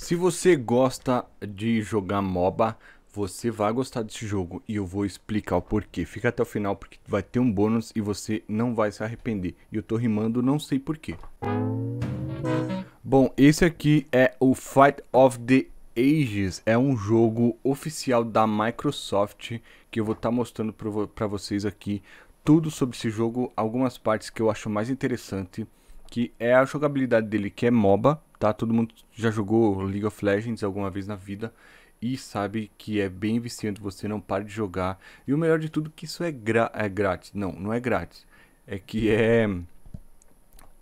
Se você gosta de jogar MOBA, você vai gostar desse jogo e eu vou explicar o porquê. Fica até o final porque vai ter um bônus e você não vai se arrepender. E eu tô rimando não sei porquê. Bom, esse aqui é o Fight of the Ages é um jogo oficial da Microsoft que eu vou estar tá mostrando para vocês aqui tudo sobre esse jogo, algumas partes que eu acho mais interessante, que é a jogabilidade dele que é MOBA, tá? Todo mundo já jogou League of Legends alguma vez na vida e sabe que é bem viciante, você não para de jogar. E o melhor de tudo é que isso é, gra é grátis. Não, não é grátis. É que é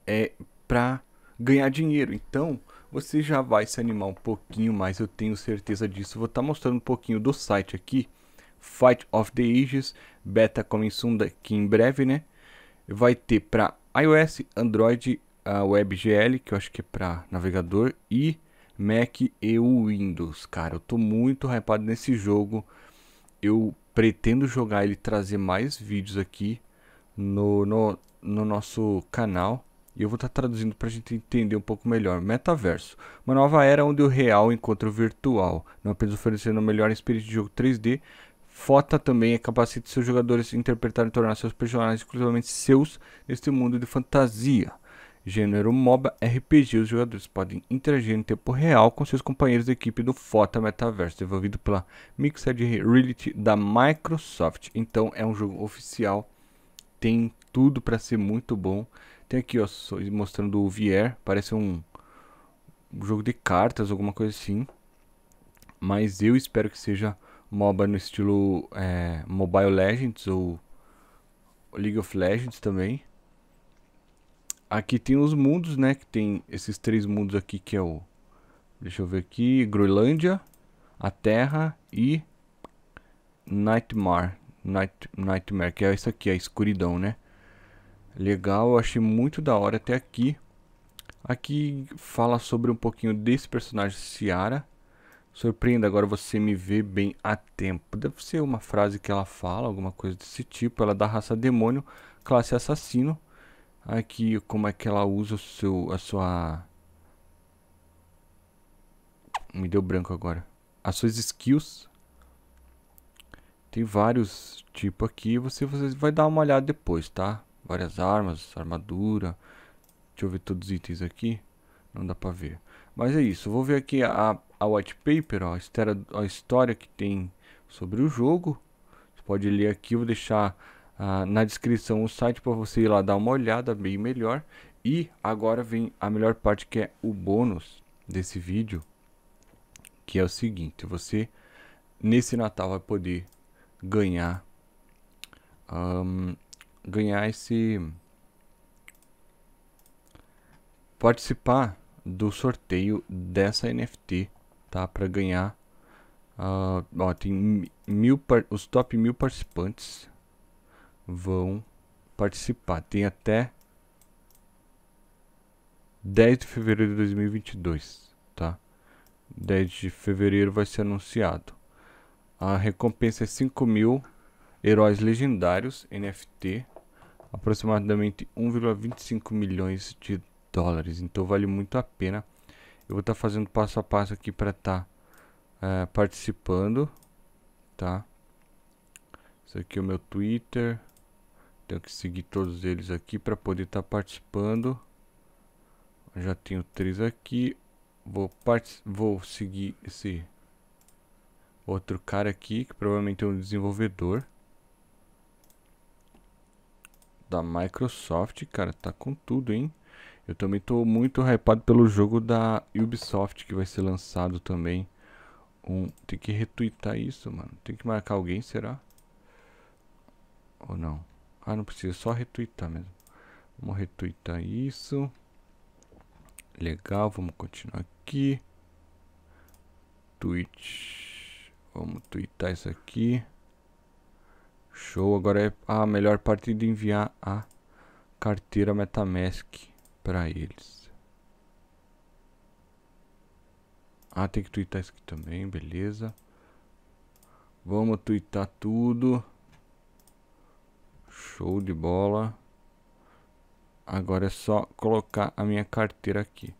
é para ganhar dinheiro. Então, você já vai se animar um pouquinho mais, eu tenho certeza disso. Vou estar tá mostrando um pouquinho do site aqui. Fight of the Ages, beta coming soon daqui em breve, né? Vai ter para iOS, Android a WebGL, que eu acho que é para navegador, e Mac e o Windows. Cara, eu tô muito hypado nesse jogo. Eu pretendo jogar ele trazer mais vídeos aqui no, no, no nosso canal. E eu vou estar tá traduzindo para a gente entender um pouco melhor. Metaverso. Uma nova era onde o real encontra o virtual. Não apenas oferecendo o melhor experiência de jogo 3D, Fota também é capacidade de seus jogadores interpretarem e tornar seus personagens exclusivamente seus neste mundo de fantasia gênero MOBA RPG, os jogadores podem interagir em tempo real com seus companheiros da equipe do Fota Metaverse, desenvolvido pela Mixed Reality da Microsoft. Então é um jogo oficial, tem tudo para ser muito bom. Tem aqui ó, mostrando o VR, parece um, um jogo de cartas, alguma coisa assim. Mas eu espero que seja MOBA no estilo é, Mobile Legends ou League of Legends também aqui tem os mundos, né? Que tem esses três mundos aqui que é o... Deixa eu ver aqui, Groenlândia, a Terra e Nightmare, Night, Nightmare, que é isso aqui, a escuridão, né? Legal, eu achei muito da hora até aqui. Aqui fala sobre um pouquinho desse personagem, Ciara. Surpreenda, agora você me vê bem a tempo. Deve ser uma frase que ela fala, alguma coisa desse tipo. Ela é da raça demônio, classe assassino aqui como é que ela usa o seu, a sua... Me deu branco agora. As suas skills. Tem vários tipos aqui. Você, você vai dar uma olhada depois, tá? Várias armas, armadura. Deixa eu ver todos os itens aqui. Não dá pra ver. Mas é isso. Vou ver aqui a, a white paper, ó, a, história, a história que tem sobre o jogo. Você pode ler aqui. Vou deixar ah, na descrição o site para você ir lá dar uma olhada bem melhor. E agora vem a melhor parte que é o bônus desse vídeo, que é o seguinte, você nesse Natal vai poder ganhar um, ganhar esse participar do sorteio dessa NFT, tá? Para ganhar, uh, ó, tem mil os top mil participantes vão participar. Tem até 10 de fevereiro de 2022, tá? 10 de fevereiro vai ser anunciado. A recompensa é 5 mil heróis legendários NFT, aproximadamente 1,25 milhões de dólares. Então vale muito a pena. Eu vou estar tá fazendo passo a passo aqui para estar tá, é, participando, tá? Isso aqui é o meu Twitter. Tenho que seguir todos eles aqui para poder estar tá participando. Já tenho três aqui. Vou, vou seguir esse outro cara aqui, que provavelmente é um desenvolvedor da Microsoft, cara, tá com tudo, hein? Eu também tô muito hypado pelo jogo da Ubisoft que vai ser lançado também. Um, tem que retweetar isso, mano. Tem que marcar alguém, será? Ou não? Ah, não precisa, só retweetar mesmo. Vamos retweetar isso. Legal, vamos continuar aqui. Twitch. Vamos tweetar isso aqui. Show, agora é a melhor parte de enviar a carteira Metamask para eles. Ah, tem que twittar isso aqui também, beleza. Vamos twittar tudo. Show de bola. Agora é só colocar a minha carteira aqui.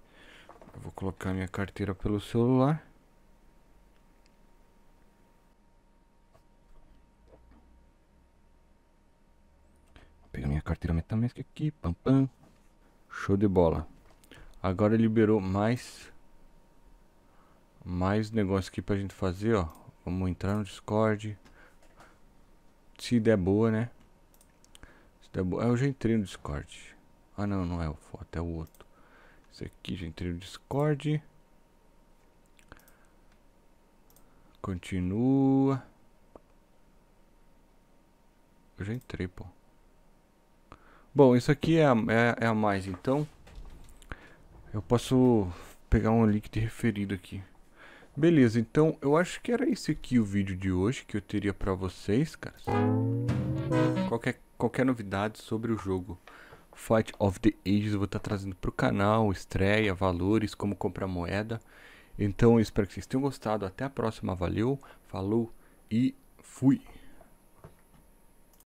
Eu vou colocar a minha carteira pelo celular. Pega minha carteira Metamask aqui, pam pam. Show de bola. Agora liberou mais mais negócio aqui pra gente fazer, ó. Vamos entrar no Discord. Se der boa, né? Eu já entrei no Discord. Ah, não, não é o foto, é o outro. Esse aqui já entrei no Discord. Continua. Eu já entrei, pô. Bom, isso aqui é a, é, é a mais, então. Eu posso pegar um link de referido aqui. Beleza, então eu acho que era esse aqui o vídeo de hoje que eu teria pra vocês, cara Qualquer qualquer novidade sobre o jogo. Fight of the Ages eu vou estar trazendo para o canal, estreia, valores, como comprar moeda. Então eu espero que vocês tenham gostado. Até a próxima, valeu, falou e fui!